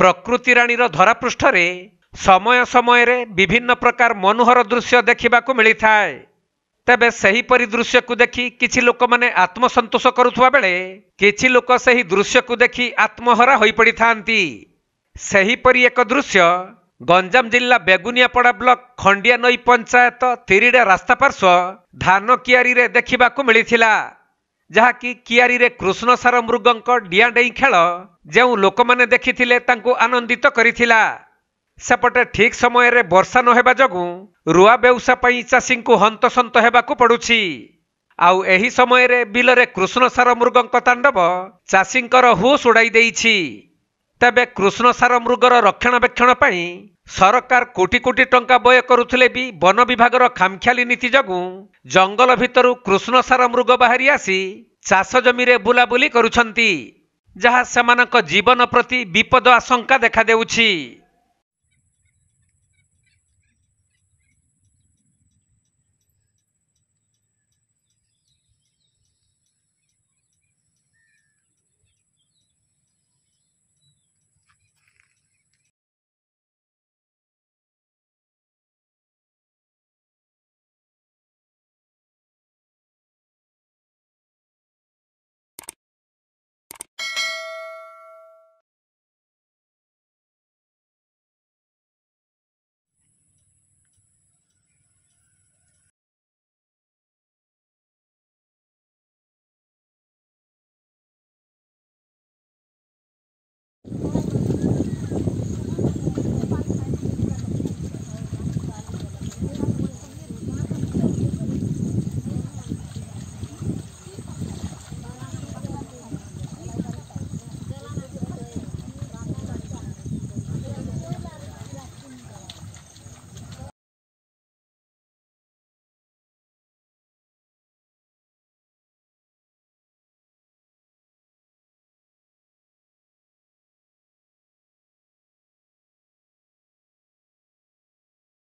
ପ୍ରକୃତିରାଣୀର ଧରାପୃଷ୍ଠରେ ସମୟ ସମୟରେ ବିଭିନ୍ନ ପ୍ରକାର ମନୋହର ଦୃଶ୍ୟ ଦେଖିବାକୁ ମିଳିଥାଏ ତେବେ ସେହିପରି ଦୃଶ୍ୟକୁ ଦେଖି କିଛି ଲୋକମାନେ ଆତ୍ମସନ୍ତୋଷ କରୁଥିବା ବେଳେ କିଛି ଲୋକ ସେହି ଦୃଶ୍ୟକୁ ଦେଖି ଆତ୍ମହରା ହୋଇପଡ଼ିଥାନ୍ତି ସେହିପରି ଏକ ଦୃଶ୍ୟ ଗଞ୍ଜାମ ଜିଲ୍ଲା ବେଗୁନିଆପଡ଼ା ବ୍ଲକ ଖଣ୍ଡିଆ ନଈ ପଞ୍ଚାୟତ ତିରିଡ଼ା ରାସ୍ତା ପାର୍ଶ୍ୱ ଧାନ କିଆରୀରେ ଦେଖିବାକୁ ମିଳିଥିଲା ଯାହାକି କିଆରୀରେ କୃଷ୍ଣସାର ମୃଗଙ୍କ ଡିଆଁ ଡେଇଁ ଖେଳ ଯେଉଁ ଲୋକମାନେ ଦେଖିଥିଲେ ତାଙ୍କୁ ଆନନ୍ଦିତ କରିଥିଲା ସେପଟେ ଠିକ୍ ସମୟରେ ବର୍ଷା ନ ହେବା ଯୋଗୁଁ ରୁଆ ବେଉସା ପାଇଁ ଚାଷୀଙ୍କୁ ହନ୍ତସନ୍ତ ହେବାକୁ ପଡ଼ୁଛି ଆଉ ଏହି ସମୟରେ ବିଲରେ କୃଷ୍ଣସାର ମୃଗଙ୍କ ତାଣ୍ଡବ ଚାଷୀଙ୍କର ହୁସ୍ ଉଡ଼ାଇ ଦେଇଛି ତେବେ କୃଷ୍ଣସାର ମୃଗର ରକ୍ଷଣାବେକ୍ଷଣ ପାଇଁ ସରକାର କୋଟି କୋଟି ଟଙ୍କା ବ୍ୟୟ କରୁଥିଲେ ବି ବନ ବିଭାଗର ଖାମଖିଆଲି ନୀତି ଯୋଗୁଁ ଜଙ୍ଗଲ ଭିତରୁ କୃଷ୍ଣସାର ମୃଗ ବାହାରି ଆସି ଚାଷ ଜମିରେ ବୁଲାବୁଲି କରୁଛନ୍ତି ଯାହା ସେମାନଙ୍କ ଜୀବନ ପ୍ରତି ବିପଦ ଆଶଙ୍କା ଦେଖାଦେଉଛି